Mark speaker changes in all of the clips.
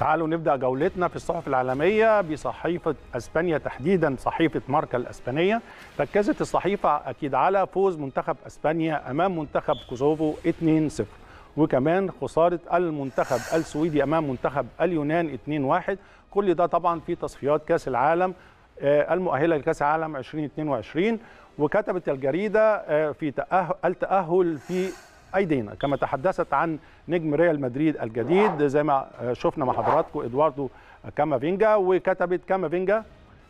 Speaker 1: تعالوا نبدا جولتنا في الصحف العالميه بصحيفه اسبانيا تحديدا صحيفه ماركا الاسبانيه ركزت الصحيفه اكيد على فوز منتخب اسبانيا امام منتخب كوسوفو 2-0 وكمان خساره المنتخب السويدي امام منتخب اليونان 2-1 كل ده طبعا في تصفيات كاس العالم آه، المؤهله لكاس العالم 2022 وكتبت الجريده آه، في التاهل في ايدينا كما تحدثت عن نجم ريال مدريد الجديد زي ما شفنا مع حضراتكم ادواردو كامافينجا وكتبت كامافينجا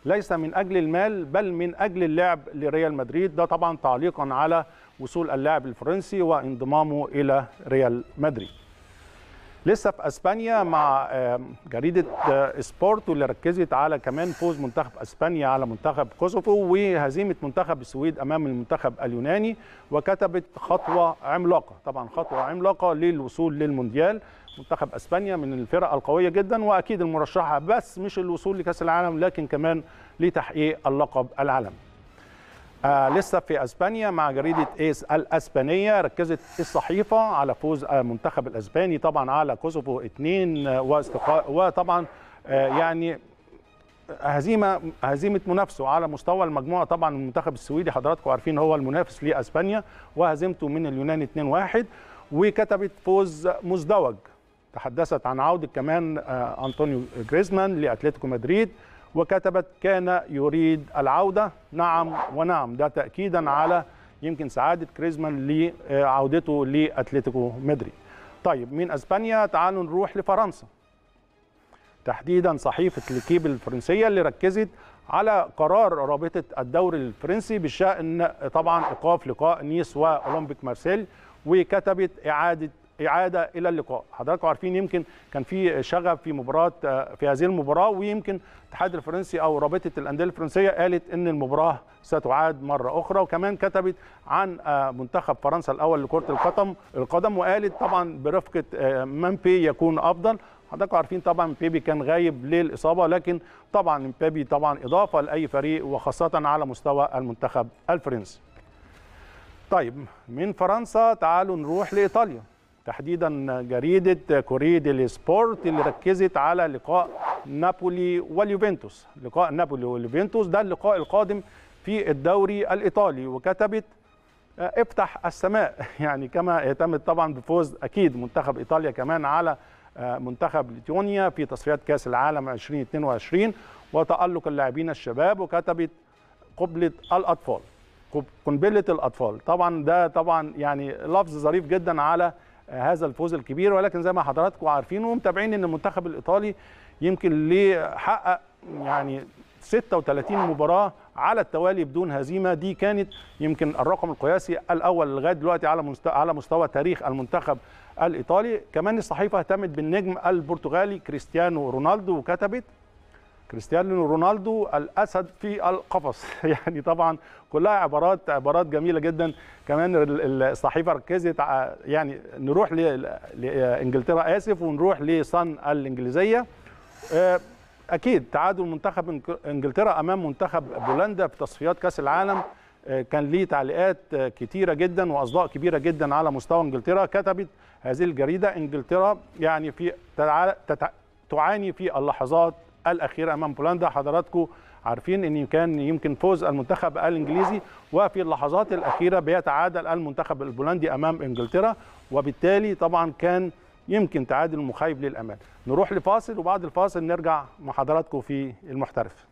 Speaker 1: ليس من اجل المال بل من اجل اللعب لريال مدريد ده طبعا تعليقا على وصول اللاعب الفرنسي وانضمامه الى ريال مدريد لسه في اسبانيا مع جريده آه، سبورت واللي ركزت على كمان فوز منتخب اسبانيا على منتخب كوسوفو وهزيمه منتخب السويد امام المنتخب اليوناني وكتبت خطوه عملاقه طبعا خطوه عملاقه للوصول للمونديال منتخب اسبانيا من الفرق القويه جدا واكيد المرشحه بس مش الوصول لكاس العالم لكن كمان لتحقيق اللقب العالمي آه لسه في اسبانيا مع جريده ايس الاسبانيه ركزت الصحيفه على فوز المنتخب آه، الاسباني طبعا على كوسوفو 2 آه، واستقاء وطبعا آه يعني هزيمه هزيمه منافسه على مستوى المجموعه طبعا المنتخب السويدي حضراتكم عارفين هو المنافس لاسبانيا وهزيمته من اليونان 2-1 وكتبت فوز مزدوج تحدثت عن عوده كمان آه انطونيو جريزمان لاتلتيكو مدريد وكتبت كان يريد العودة نعم ونعم ده تأكيدا على يمكن سعادة كريزمان لعودته آه، لأتلتيكو مدري طيب من أسبانيا تعالوا نروح لفرنسا تحديدا صحيفة الكيب الفرنسية اللي ركزت على قرار رابطة الدوري الفرنسي بشأن طبعا إيقاف لقاء نيس وأولمبيك مارسيل وكتبت إعادة اعاده الى اللقاء حضراتكم عارفين يمكن كان في شغب في مباراه آه، في هذه المباراه ويمكن الاتحاد الفرنسي او رابطه الانديه الفرنسيه قالت ان المباراه ستعاد مره اخرى وكمان كتبت عن آه، منتخب فرنسا الاول لكره القدم القدم وقالت طبعا برفقه آه، ممبي يكون افضل حضراتكم عارفين طبعا بيبي كان غايب للاصابه لكن طبعا بيبي طبعا اضافه لاي فريق وخاصه على مستوى المنتخب الفرنسي طيب من فرنسا تعالوا نروح لايطاليا تحديدا جريدة كوريد سبورت اللي ركزت على لقاء نابولي واليوفنتوس لقاء نابولي واليوفنتوس ده اللقاء القادم في الدوري الإيطالي وكتبت آه، افتح السماء يعني كما اهتمت طبعا بفوز أكيد منتخب إيطاليا كمان على آه، منتخب ليتونيا في تصفيات كأس العالم 2022 وتألق اللاعبين الشباب وكتبت قبلة الأطفال قنبلة الأطفال طبعا ده طبعا يعني لفظ ظريف جدا على هذا الفوز الكبير ولكن زي ما حضراتكم عارفين ومتابعين ان المنتخب الايطالي يمكن ليه حقق يعني 36 مباراه على التوالي بدون هزيمه دي كانت يمكن الرقم القياسي الاول لغايه دلوقتي على مستوى على مستوى تاريخ المنتخب الايطالي كمان الصحيفه اهتمت بالنجم البرتغالي كريستيانو رونالدو وكتبت كريستيانو رونالدو الاسد في القفص يعني طبعا كلها عبارات عبارات جميله جدا كمان الصحيفه ركزت يعني نروح لانجلترا اسف ونروح لصن الانجليزيه آه، اكيد تعادل منتخب انجلترا امام منتخب بولندا في تصفيات كاس العالم آه، كان ليه تعليقات آه، كثيره جدا وأصداء كبيرة جدا على مستوى إنجلترا كتبت هذه الجريدة إنجلترا يعني في تعاني في اللحظات الأخيرة امام بولندا حضراتكم عارفين ان كان يمكن فوز المنتخب الانجليزي وفي اللحظات الاخيره بيتعادل المنتخب البولندي امام انجلترا وبالتالي طبعا كان يمكن تعادل مخيب للامال نروح لفاصل وبعد الفاصل نرجع مع حضراتكم في المحترف